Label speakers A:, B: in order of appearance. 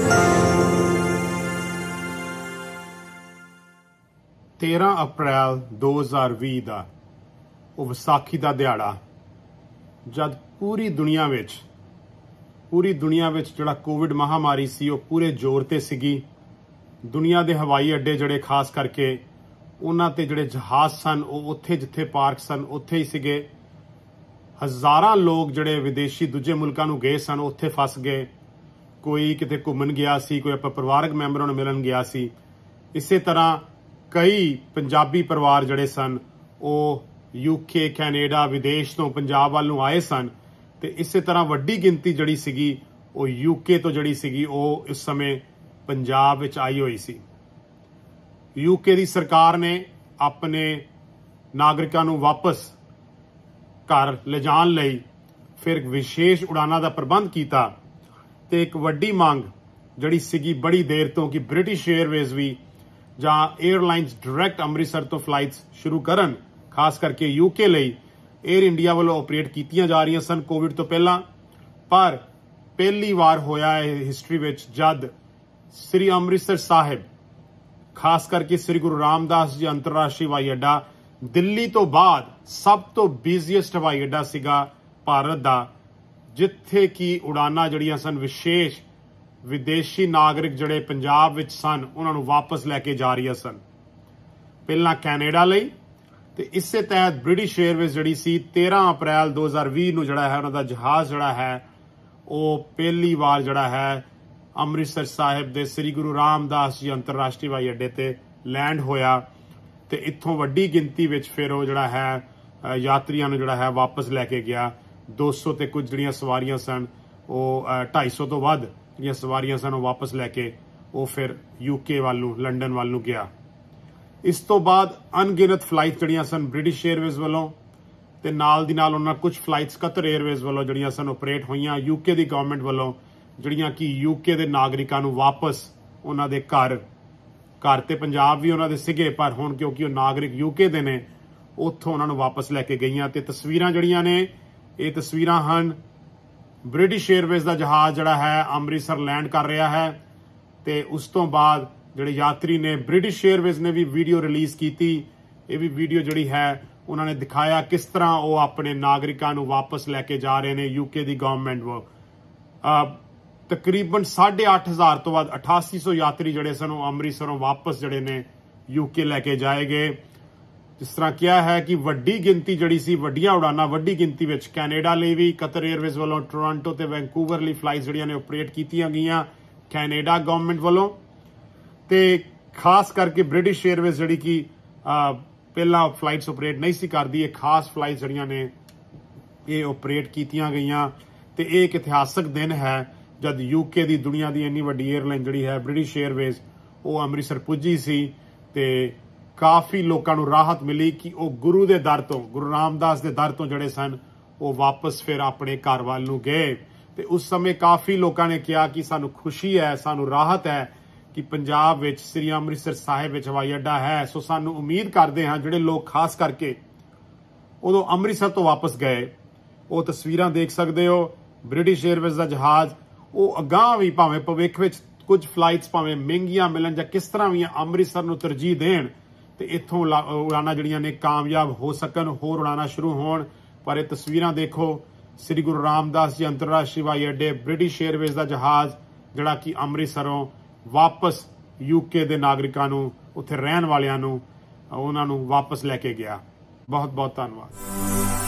A: 13 ਅਪ੍ਰੈਲ 2020 ਦਾ ਉਹ ਵਿਸਾਖੀ ਦਾ ਦਿਹਾੜਾ ਜਦ ਪੂਰੀ ਦੁਨੀਆ ਵਿੱਚ ਪੂਰੀ ਦੁਨੀਆ ਵਿੱਚ ਜਿਹੜਾ ਕੋਵਿਡ ਮਹਾਮਾਰੀ ਸੀ ਉਹ ਪੂਰੇ ਜ਼ੋਰ ਤੇ ਸੀਗੀ ਦੁਨੀਆ ਦੇ ਹਵਾਈ ਅੱਡੇ ਜਿਹੜੇ ਖਾਸ ਕਰਕੇ ਉਹਨਾਂ ਤੇ ਜਿਹੜੇ ਜਹਾਜ਼ ਸਨ ਉਹ ਉੱਥੇ ਜਿੱਥੇ ਪਾਰਕ ਸਨ ਉੱਥੇ ਹੀ ਸੀਗੇ ਹਜ਼ਾਰਾਂ ਲੋਕ ਜਿਹੜੇ ਵਿਦੇਸ਼ੀ ਦੂਜੇ ਮੁਲਕਾਂ ਨੂੰ ਗਏ ਸਨ ਉੱਥੇ ਫਸ ਗਏ ਕੋਈ ਕਿਤੇ ਘੁੰਮਣ ਗਿਆ ਸੀ ਕੋਈ ਆਪਾਂ ਪਰਿਵਾਰਕ ਮੈਂਬਰਾਂ ਨੂੰ ਮਿਲਣ ਗਿਆ ਸੀ ਇਸੇ ਤਰ੍ਹਾਂ ਕਈ ਪੰਜਾਬੀ ਪਰਿਵਾਰ ਜਿਹੜੇ ਸਨ ਉਹ ਯੂਕੇ ਕੈਨੇਡਾ ਵਿਦੇਸ਼ ਤੋਂ ਪੰਜਾਬ ਵੱਲ ਨੂੰ ਆਏ ਸਨ ਤੇ ਇਸੇ ਤਰ੍ਹਾਂ ਵੱਡੀ ਗਿਣਤੀ ਜਿਹੜੀ ਸੀਗੀ ਉਹ ਯੂਕੇ ਤੋਂ ਜਿਹੜੀ ਸੀਗੀ ਉਹ ਇਸ ਸਮੇਂ ਪੰਜਾਬ ਵਿੱਚ ਆਈ ਹੋਈ ਸੀ ਯੂਕੇ ਦੀ ਸਰਕਾਰ ਨੇ ਆਪਣੇ ਨਾਗਰਿਕਾਂ ਨੂੰ ਵਾਪਸ ਘਰ ਲਿਜਾਣ ਲਈ ਫਿਰ ਵਿਸ਼ੇਸ਼ ਉਡਾਨਾਂ ਦਾ ਪ੍ਰਬੰਧ ਕੀਤਾ ਤੇ ਇੱਕ ਵੱਡੀ ਮੰਗ ਜਿਹੜੀ ਸੀਗੀ ਬੜੀ ਦੇਰ ਤੋਂ ਕਿ ਬ੍ਰਿਟਿਸ਼ 에ਅਰਵੇਜ਼ ਵੀ ਜਾਂ 에ਅਰਲਾਈਨਸ ਡਾਇਰੈਕਟ ਅੰਮ੍ਰਿਤਸਰ ਤੋਂ ਫਲਾਈਟਸ ਸ਼ੁਰੂ ਕਰਨ ਖਾਸ ਕਰਕੇ ਯੂਕੇ ਲਈ 에ਅਰ ਇੰਡੀਆ ਵੱਲੋਂ ਆਪਰੇਟ ਕੀਤੀਆਂ ਜਾ ਰਹੀਆਂ ਸਨ ਕੋਵਿਡ ਤੋਂ ਪਹਿਲਾਂ ਪਰ ਪਹਿਲੀ ਵਾਰ ਹੋਇਆ ਹੈ ਹਿਸਟਰੀ ਵਿੱਚ ਜਦ ਸ੍ਰੀ ਅੰਮ੍ਰਿਤਸਰ ਸਾਹਿਬ ਖਾਸ ਕਰਕੇ ਸ੍ਰੀ ਗੁਰੂ ਰਾਮਦਾਸ ਜੀ ਅੰਤਰਰਾਸ਼ਟਰੀ ਹਵਾਈ ਅੱਡਾ ਦਿੱਲੀ ਤੋਂ ਬਾਅਦ ਸਭ ਤੋਂ ਬੀਜ਼ੀਐਸਟ ਹਵਾਈ ਅੱਡਾ ਸੀਗਾ ਭਾਰਤ ਦਾ ਜਿੱਥੇ ਕਿ ਉਡਾਨਾਂ ਜਿਹੜੀਆਂ ਸਨ ਵਿਸ਼ੇਸ਼ ਵਿਦੇਸ਼ੀ ਨਾਗਰਿਕ ਜਿਹੜੇ ਪੰਜਾਬ ਵਿੱਚ ਸਨ ਉਹਨਾਂ ਨੂੰ ਵਾਪਸ ਲੈ ਕੇ ਜਾ ਰਹੀਆਂ ਸਨ ਪਹਿਲਾਂ ਕੈਨੇਡਾ ਲਈ ਤੇ ਇਸੇ ਤਹਿਤ ਬ੍ਰਿਟਿਸ਼ 에ਅਰਵੇਜ਼ ਜਿਹੜੀ ਸੀ 13 ਅਪ੍ਰੈਲ 2020 ਨੂੰ ਜਿਹੜਾ ਹੈ ਉਹਨਾਂ ਦਾ ਜਹਾਜ਼ ਜਿਹੜਾ ਹੈ ਉਹ ਪਹਿਲੀ ਵਾਰ ਜਿਹੜਾ ਹੈ ਅੰਮ੍ਰਿਤਸਰ ਸਾਹਿਬ ਦੇ ਸ੍ਰੀ ਗੁਰੂ ਰਾਮਦਾਸ ਜੀ ਅੰਤਰਰਾਸ਼ਟਰੀ ਹਵਾਈ ਅੱਡੇ ਤੇ ਲੈਂਡ ਹੋਇਆ ਤੇ ਇੱਥੋਂ ਵੱਡੀ ਗਿਣਤੀ ਵਿੱਚ ਫਿਰ ਉਹ ਜਿਹੜਾ ਹੈ ਯਾਤਰੀਆਂ ਨੂੰ ਜਿਹੜਾ ਹੈ ਵਾਪਸ ਲੈ ਕੇ ਗਿਆ 200 ਤੇ ਕੁਝ ਜਿਹੜੀਆਂ ਸਵਾਰੀਆਂ ਸਨ ਉਹ 250 ਤੋਂ ਵੱਧ ਜਿਹੜੀਆਂ ਸਵਾਰੀਆਂ ਸਨ ਉਹ ਵਾਪਸ ਲੈ ਕੇ ਉਹ ਫਿਰ ਯੂਕੇ ਵੱਲ ਨੂੰ ਲੰਡਨ ਵੱਲ ਨੂੰ ਗਿਆ ਇਸ ਤੋਂ ਬਾਅਦ ਅਣਗਿਣਤ ਫਲਾਈਟ ਜਿਹੜੀਆਂ ਸਨ ਬ੍ਰਿਟਿਸ਼ 에ਅਰਵੇਜ਼ ਵੱਲੋਂ ਤੇ ਨਾਲ ਦੀ ਨਾਲ ਉਹਨਾਂ ਕੁਝ ਫਲਾਈਟਸ ਕਤਰ 에ਅਰਵੇਜ਼ ਵੱਲੋਂ ਜਿਹੜੀਆਂ ਸਨ ਆਪਰੇਟ ਹੋਈਆਂ ਯੂਕੇ ਦੀ ਗਵਰਨਮੈਂਟ ਵੱਲੋਂ ਜਿਹੜੀਆਂ ਕਿ ਯੂਕੇ ਦੇ ਨਾਗਰਿਕਾਂ ਨੂੰ ਵਾਪਸ ਉਹਨਾਂ ਦੇ ਘਰ ਘਰ ਤੇ ਪੰਜਾਬ ਵੀ ਉਹਨਾਂ ਦੇ ਸਿਗੇ ਪਰ ਹੁਣ ਕਿਉਂਕਿ ਉਹ ਨਾਗਰਿਕ ਯੂਕੇ ਦੇ ਨੇ ਉੱਥੋਂ ਉਹਨਾਂ ਨੂੰ ਵਾਪਸ ਲੈ ਕੇ ਗਈਆਂ ਤੇ ਤਸਵੀਰਾਂ ਜਿਹੜੀਆਂ ਨੇ ਇਹ ਤਸਵੀਰਾਂ ਹਨ ਬ੍ਰਿਟਿਸ਼ 에ਅਰਵੇਜ਼ ਦਾ ਜਹਾਜ਼ ਜਿਹੜਾ ਹੈ ਅੰਮ੍ਰਿਤਸਰ ਲੈਂਡ ਕਰ ਰਿਹਾ ਹੈ ਤੇ ਉਸ ਤੋਂ ਬਾਅਦ ਜਿਹੜੇ ਯਾਤਰੀ ਨੇ ਬ੍ਰਿਟਿਸ਼ 에ਅਰਵੇਜ਼ ਨੇ ਵੀ ਵੀਡੀਓ ਰਿਲੀਜ਼ ਕੀਤੀ ਇਹ ਵੀ ਵੀਡੀਓ ਜਿਹੜੀ ਹੈ ਉਹਨਾਂ ਨੇ ਦਿਖਾਇਆ ਕਿਸ ਤਰ੍ਹਾਂ ਉਹ ਆਪਣੇ ਨਾਗਰਿਕਾਂ ਨੂੰ ਵਾਪਸ ਲੈ ਕੇ ਜਾ ਰਹੇ ਨੇ ਯੂਕੇ ਦੀ ਗਵਰਨਮੈਂਟ ਵੱਲ ਤਕਰੀਬਨ 8500 ਤੋਂ ਬਾਅਦ 8800 ਯਾਤਰੀ ਜਿਹੜੇ ਸਨ ਉਹ ਅੰਮ੍ਰਿਤਸਰੋਂ ਵਾਪਸ ਜਿਹੜੇ ਨੇ ਯੂਕੇ ਲੈ ਕੇ ਜਾਏਗੇ ਜਿਸ ਤਰ੍ਹਾਂ ਕਿਹਾ ਹੈ ਕਿ ਵੱਡੀ ਗਿਣਤੀ ਜਿਹੜੀ ਸੀ ਵੱਡੀਆਂ ਉਡਾਨਾਂ ਵੱਡੀ ਗਿਣਤੀ ਵਿੱਚ ਕੈਨੇਡਾ ਲਈ ਵੀ ਕਤਰ 에ਅਰਵੇਜ਼ ਵੱਲੋਂ ਟੋਰਾਂਟੋ ਤੇ ਵੈਂਕੂਵਰ ਲਈ ਫਲਾਈਟਸ ਜਿਹੜੀਆਂ ਨੇ ਆਪਰੇਟ ਕੀਤੀਆਂ ਗਈਆਂ ਕੈਨੇਡਾ ਗਵਰਨਮੈਂਟ ਵੱਲੋਂ ਤੇ ਖਾਸ ਕਰਕੇ ਬ੍ਰਿਟਿਸ਼ 에ਅਰਵੇਜ਼ ਜਿਹੜੀ ਕਿ ਪਹਿਲਾਂ ਫਲਾਈਟਸ ਆਪਰੇਟ ਨਹੀਂ ਸੀ ਕਰਦੀ ਇਹ ਖਾਸ ਫਲਾਈਟਸ ਜਿਹੜੀਆਂ ਨੇ ਇਹ ਆਪਰੇਟ ਕੀਤੀਆਂ ਗਈਆਂ ਤੇ ਇਹ ਇੱਕ ਇਤਿਹਾਸਕ ਦਿਨ ਹੈ ਜਦ ਯੂਕੇ ਦੀ ਦੁਨੀਆ ਦੀ ਇੰਨੀ ਵੱਡੀ 에ਅਰਲਾਈਨ ਜਿਹੜੀ ਹੈ ਬ੍ਰਿਟਿਸ਼ 에ਅਰਵੇਜ਼ ਉਹ ਅੰਮ੍ਰਿਤਸਰ ਪੁੱਜੀ ਸੀ ਤੇ ਕਾਫੀ ਲੋਕਾਂ ਨੂੰ ਰਾਹਤ ਮਿਲੀ ਕਿ ਉਹ ਗੁਰੂ ਦੇ ਦਰ ਤੋਂ ਗੁਰੂ ਰਾਮਦਾਸ ਦੇ ਦਰ ਤੋਂ ਜਿਹੜੇ ਸਨ ਉਹ ਵਾਪਸ ਫਿਰ ਆਪਣੇ ਘਰ ਵੱਲ ਨੂੰ ਗਏ ਤੇ ਉਸ ਸਮੇਂ ਕਾਫੀ ਲੋਕਾਂ ਨੇ ਕਿਹਾ ਕਿ ਸਾਨੂੰ ਖੁਸ਼ੀ ਹੈ ਸਾਨੂੰ ਰਾਹਤ ਹੈ ਕਿ ਪੰਜਾਬ ਵਿੱਚ ਸ੍ਰੀ ਅੰਮ੍ਰਿਤਸਰ ਸਾਹਿਬ ਵਿੱਚ ਹਵਾਈ ਅੱਡਾ ਹੈ ਸੋ ਸਾਨੂੰ ਉਮੀਦ ਕਰਦੇ ਹਾਂ ਜਿਹੜੇ ਲੋਕ ਖਾਸ ਕਰਕੇ ਉਦੋਂ ਅੰਮ੍ਰਿਤਸਰ ਤੋਂ ਵਾਪਸ ਗਏ ਉਹ ਤਸਵੀਰਾਂ ਦੇਖ ਸਕਦੇ ਹੋ ਬ੍ਰਿਟਿਸ਼ ਏਅਰਵੇਜ਼ ਦਾ ਜਹਾਜ਼ ਉਹ ਅਗਾਹ ਵੀ ਭਾਵੇਂ ਭਵਿੱਖ ਵਿੱਚ ਕੁਝ ਫਲਾਈਟਸ ਭਾਵੇਂ ਮਹਿੰਗੀਆਂ ਮਿਲਣ ਜਾਂ ਕਿਸ ਤਰ੍ਹਾਂ ਵੀ ਅੰਮ੍ਰਿਤਸਰ ਨੂੰ ਤਰਜੀਹ ਦੇਣ ਤੇ ਇੱਥੋਂ ਉਡਾਨਾਂ ਜਿਹੜੀਆਂ ਨੇ ਕਾਮਯਾਬ ਹੋ ਸਕਣ ਹੋਰ ਉਡਾਨਾਂ ਸ਼ੁਰੂ ਹੋਣ ਪਰ ਇਹ ਤਸਵੀਰਾਂ ਦੇਖੋ ਸ੍ਰੀ ਗੁਰੂ ਰਾਮਦਾਸ ਜੀ ਅੰਤਰਰਾਸ਼ਟਰੀ ਹਵਾਈ ਅੱਡੇ ਬ੍ਰਿਟਿਸ਼ 에ਅਰਵੇਜ਼ ਦਾ ਜਹਾਜ਼ ਜਿਹੜਾ ਕਿ ਅੰਮ੍ਰਿਤਸਰੋਂ ਵਾਪਸ ਯੂਕੇ ਦੇ ਨਾਗਰਿਕਾਂ ਨੂੰ ਉੱਥੇ ਰਹਿਣ ਵਾਲਿਆਂ ਨੂੰ ਉਹਨਾਂ ਨੂੰ ਵਾਪਸ ਲੈ ਕੇ ਗਿਆ ਬਹੁਤ ਬਹੁਤ ਧੰਨਵਾਦ